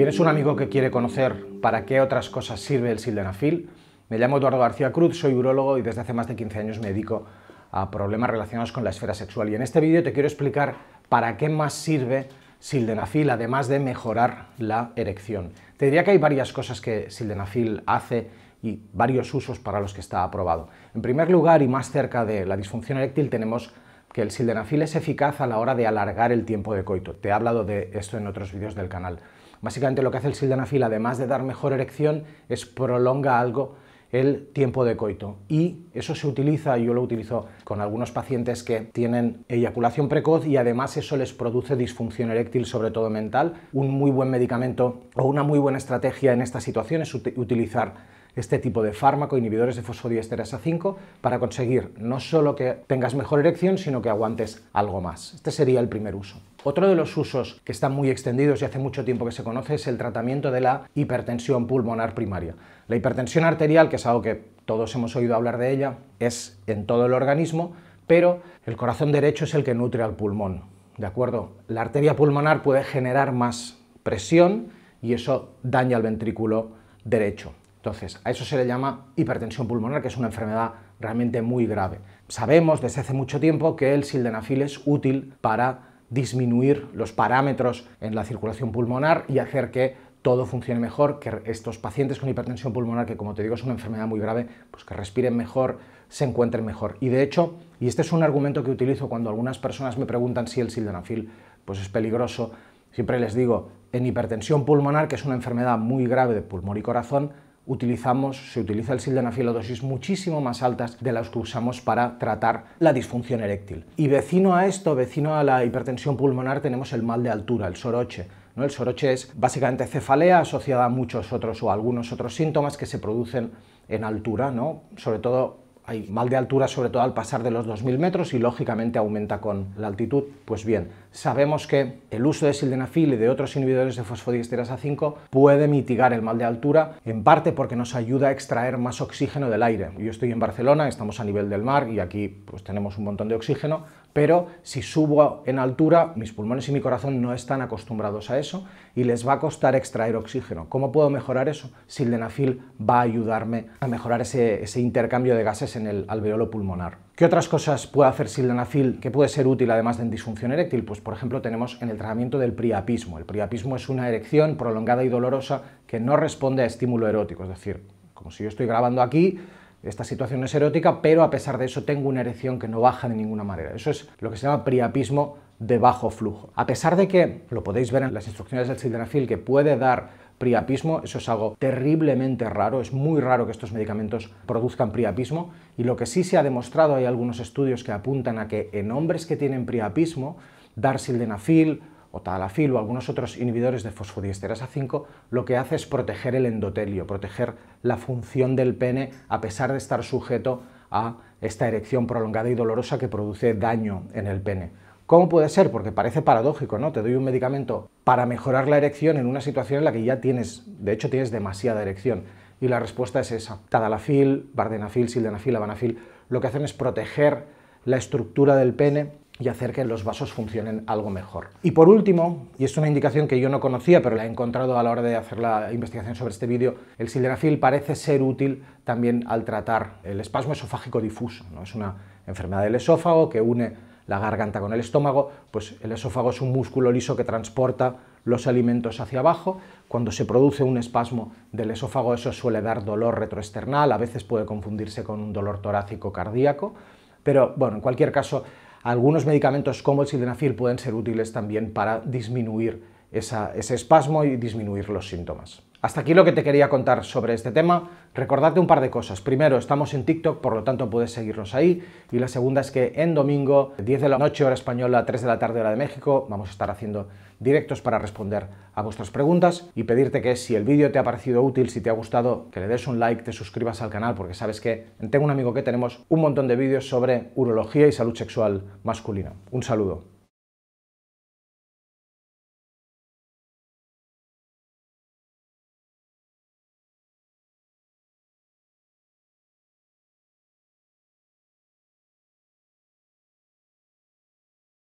¿Tienes un amigo que quiere conocer para qué otras cosas sirve el sildenafil? Me llamo Eduardo García Cruz, soy urólogo y desde hace más de 15 años me dedico a problemas relacionados con la esfera sexual. Y en este vídeo te quiero explicar para qué más sirve sildenafil, además de mejorar la erección. Te diría que hay varias cosas que sildenafil hace y varios usos para los que está aprobado. En primer lugar, y más cerca de la disfunción eréctil, tenemos que el sildenafil es eficaz a la hora de alargar el tiempo de coito. Te he hablado de esto en otros vídeos del canal. Básicamente lo que hace el sildenafil, además de dar mejor erección, es prolonga algo el tiempo de coito. Y eso se utiliza, yo lo utilizo con algunos pacientes que tienen eyaculación precoz y además eso les produce disfunción eréctil, sobre todo mental. Un muy buen medicamento o una muy buena estrategia en esta situación es utilizar este tipo de fármaco, inhibidores de fosfodiesterasa 5, para conseguir no solo que tengas mejor erección, sino que aguantes algo más. Este sería el primer uso. Otro de los usos que están muy extendidos y hace mucho tiempo que se conoce es el tratamiento de la hipertensión pulmonar primaria. La hipertensión arterial, que es algo que todos hemos oído hablar de ella, es en todo el organismo, pero el corazón derecho es el que nutre al pulmón. ¿De acuerdo? La arteria pulmonar puede generar más presión y eso daña al ventrículo derecho. Entonces, a eso se le llama hipertensión pulmonar, que es una enfermedad realmente muy grave. Sabemos desde hace mucho tiempo que el sildenafil es útil para disminuir los parámetros en la circulación pulmonar y hacer que todo funcione mejor, que estos pacientes con hipertensión pulmonar, que como te digo es una enfermedad muy grave, pues que respiren mejor, se encuentren mejor. Y de hecho, y este es un argumento que utilizo cuando algunas personas me preguntan si el sildenafil pues es peligroso, siempre les digo, en hipertensión pulmonar, que es una enfermedad muy grave de pulmón y corazón, utilizamos, se utiliza el sildenafil dosis muchísimo más altas de las que usamos para tratar la disfunción eréctil. Y vecino a esto, vecino a la hipertensión pulmonar, tenemos el mal de altura, el soroche. ¿no? El soroche es básicamente cefalea asociada a muchos otros o algunos otros síntomas que se producen en altura, ¿no? sobre todo hay mal de altura sobre todo al pasar de los 2.000 metros y lógicamente aumenta con la altitud. Pues bien, sabemos que el uso de sildenafil y de otros inhibidores de fosfodiesterasa 5 puede mitigar el mal de altura, en parte porque nos ayuda a extraer más oxígeno del aire. Yo estoy en Barcelona, estamos a nivel del mar y aquí pues tenemos un montón de oxígeno pero si subo en altura, mis pulmones y mi corazón no están acostumbrados a eso y les va a costar extraer oxígeno. ¿Cómo puedo mejorar eso? Sildenafil va a ayudarme a mejorar ese, intercambio de gases en el alveolo pulmonar. ¿Qué otras cosas puede hacer sildenafil que puede ser útil además de en disfunción eréctil? Pues por ejemplo tenemos en el tratamiento del priapismo. El priapismo es una erección prolongada y dolorosa que no responde a estímulo erótico, es decir, como si yo estoy grabando aquí, esta situación es erótica, pero a pesar de eso tengo una erección que no baja de ninguna manera. Eso es lo que se llama priapismo de bajo flujo. A pesar de que, lo podéis ver en las instrucciones del sildenafil, que puede dar priapismo, eso es algo terriblemente raro, es muy raro que estos medicamentos produzcan priapismo, y lo que sí se ha demostrado, hay algunos estudios que apuntan a que en hombres que tienen priapismo, dar sildenafil o talafil o algunos otros inhibidores de fosfodiesterasa 5, lo que hace es proteger el endotelio, proteger la función del pene a pesar de estar sujeto a esta erección prolongada y dolorosa que produce daño en el pene. ¿Cómo puede ser? Porque parece paradójico, ¿no? Te doy un medicamento para mejorar la erección en una situación en la que ya tienes, de hecho tienes demasiada erección. Y la respuesta es esa. Tadalafil, bardenafil, sildenafil, abanafil, lo que hacen es proteger la estructura del pene y hacer que los vasos funcionen algo mejor. Y por último, y es una indicación que yo no conocía, pero la he encontrado a la hora de hacer la investigación sobre este vídeo, el sildenafil parece ser útil también al tratar el espasmo esofágico difuso. ¿no? Es una enfermedad del esófago que une la garganta con el estómago, pues el esófago es un músculo liso que transporta los alimentos hacia abajo. Cuando se produce un espasmo del esófago, eso suele dar dolor retroesternal, a veces puede confundirse con un dolor torácico cardíaco. Pero bueno, en cualquier caso, algunos medicamentos como el sildenafil pueden ser útiles también para disminuir ese espasmo y disminuir los síntomas. Hasta aquí lo que te quería contar sobre este tema. Recordarte un par de cosas. Primero, estamos en TikTok, por lo tanto puedes seguirnos ahí. Y la segunda es que en domingo, 10 de la noche hora española, 3 de la tarde hora de México, vamos a estar haciendo directos para responder a vuestras preguntas y pedirte que si el vídeo te ha parecido útil, si te ha gustado, que le des un like, te suscribas al canal, porque sabes que tengo un amigo que tenemos un montón de vídeos sobre urología y salud sexual masculina. Un saludo.